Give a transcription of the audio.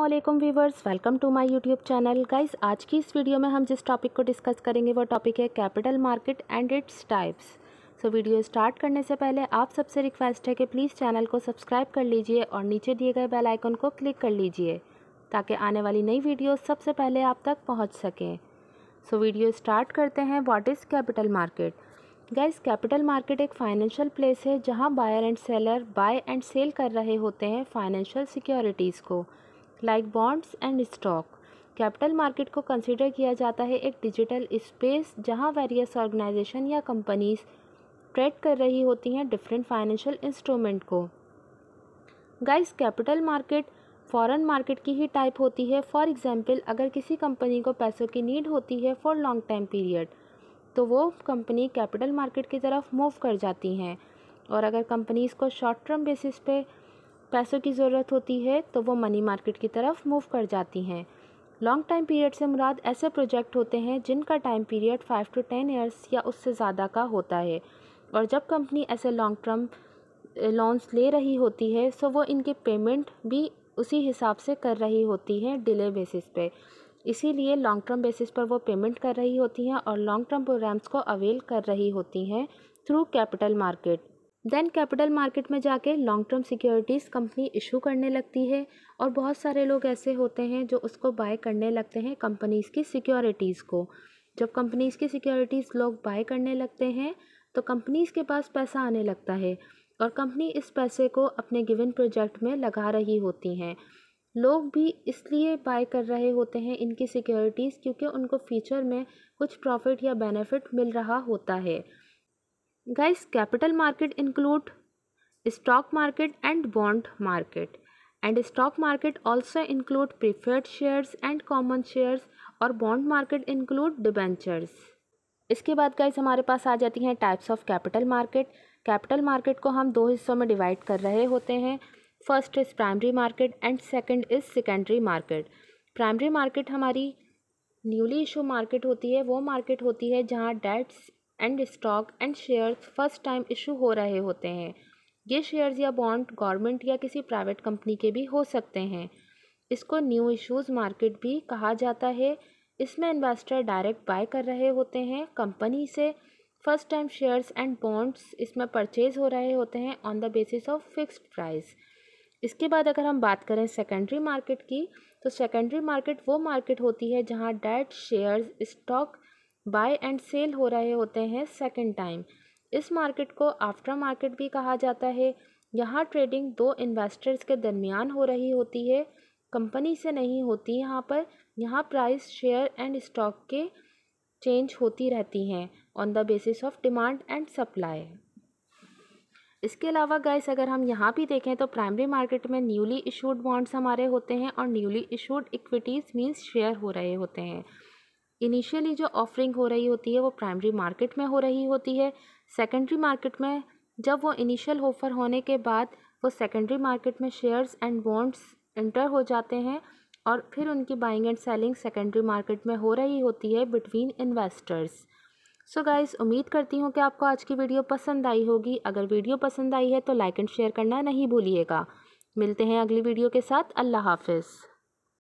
अल्लाम viewers welcome to my YouTube channel guys आज की इस वीडियो में हम जिस टॉपिक को डिस्कस करेंगे वो टॉपिक है capital market and its types so video start करने से पहले आप सबसे रिक्वेस्ट है कि प्लीज़ चैनल को सब्सक्राइब कर लीजिए और नीचे दिए गए बेल आइकन को क्लिक कर लीजिए ताकि आने वाली नई वीडियो सबसे पहले आप तक पहुँच सकें सो वीडियो स्टार्ट करते हैं what is capital market guys capital market एक फाइनेंशियल प्लेस है जहां buyer and seller buy and sell कर रहे होते हैं फाइनेंशियल सिक्योरिटीज़ को like bonds and stock capital market को कंसिडर किया जाता है एक डिजिटल स्पेस जहां वेरियस ऑर्गेनाइजेशन या कंपनीज ट्रेड कर रही होती हैं डिफरेंट फाइनेंशियल इंस्ट्रूमेंट को guys capital market foreign market की ही टाइप होती है फॉर एग्जांपल अगर किसी कंपनी को पैसों की नीड होती है फॉर लॉन्ग टाइम पीरियड तो वो कंपनी कैपिटल मार्केट की तरफ मूव कर जाती हैं और अगर कंपनीज़ को शॉर्ट टर्म बेसिस पे पैसों की ज़रूरत होती है तो वो मनी मार्केट की तरफ मूव कर जाती हैं लॉन्ग टाइम पीरियड से मुराद ऐसे प्रोजेक्ट होते हैं जिनका time period five to ten years या उससे ज़्यादा का होता है और जब कंपनी ऐसे लॉन्ग टर्म लोन्स ले रही होती है सो वो इनके पेमेंट भी उसी हिसाब से कर रही होती हैं डिले बेसिस पे इसीलिए लॉन्ग टर्म बेसिस पर वो पेमेंट कर रही होती हैं और लॉन्ग टर्म प्रोग्राम्स को अवेल कर रही होती हैं through capital market then capital market में जाके long term securities company issue करने लगती है और बहुत सारे लोग ऐसे होते हैं जो उसको बाय करने लगते हैं कंपनीज़ की सिक्योरिटीज़ को जब कंपनीज़ की सिक्योरिटीज़ लोग बाय करने लगते हैं तो कंपनीज़ के पास पैसा आने लगता है और कंपनी इस पैसे को अपने गिवन प्रोजेक्ट में लगा रही होती हैं लोग भी इसलिए बाय कर रहे होते हैं इनकी सिक्योरिटीज़ क्योंकि उनको फ्यूचर में कुछ प्रॉफिट या बेनिफिट मिल रहा होता है guys capital market include stock market and bond market and stock market also include preferred shares and common shares और बॉन्ड मार्केट इंक्लूड डिबेंचर्स इसके बाद गाइस हमारे पास आ जाती हैं types of capital market capital market को हम दो हिस्सों में डिवाइड कर रहे होते हैं first is primary market and second is secondary market primary market हमारी न्यूली इशू मार्केट होती है वो मार्केट होती है जहाँ debts and stock and shares first time issue हो रहे होते हैं ये शेयर्स या बॉन्ड गवर्नमेंट या किसी प्राइवेट कंपनी के भी हो सकते हैं इसको न्यू इशूज़ मार्केट भी कहा जाता है इसमें इन्वेस्टर डायरेक्ट बाय कर रहे होते हैं कंपनी से first time shares and bonds इसमें परचेज हो रहे होते हैं on the basis of fixed price इसके बाद अगर हम बात करें सेकेंडरी मार्केट की तो सेकेंडरी मार्केट वो मार्केट होती है जहाँ debt shares stock buy and sell हो रहे होते हैं सेकेंड टाइम इस मार्केट को आफ्टर मार्केट भी कहा जाता है यहाँ ट्रेडिंग दो इन्वेस्टर्स के दरमियान हो रही होती है कंपनी से नहीं होती यहाँ पर यहाँ प्राइस शेयर एंड स्टॉक के चेंज होती रहती हैं on the basis of demand and supply इसके अलावा गाइस अगर हम यहाँ भी देखें तो प्राइमरी मार्केट में न्यूली इशूड बॉन्ड्स हमारे होते हैं और newly issued equities means share हो रहे होते हैं इनिशियली जो ऑफरिंग हो रही होती है वो प्राइमरी मार्केट में हो रही होती है सेकेंडरी मार्केट में जब वो इनिशियल ऑफर होने के बाद वो सेकेंडरी मार्केट में शेयर्स एंड बॉन्ड्स इंटर हो जाते हैं और फिर उनकी buying and selling secondary market में हो रही होती है बिटवीन इन्वेस्टर्स सो गाइस उम्मीद करती हूँ कि आपको आज की वीडियो पसंद आई होगी अगर वीडियो पसंद आई है तो लाइक एंड शेयर करना नहीं भूलिएगा मिलते हैं अगली वीडियो के साथ अल्लाह हाफिज़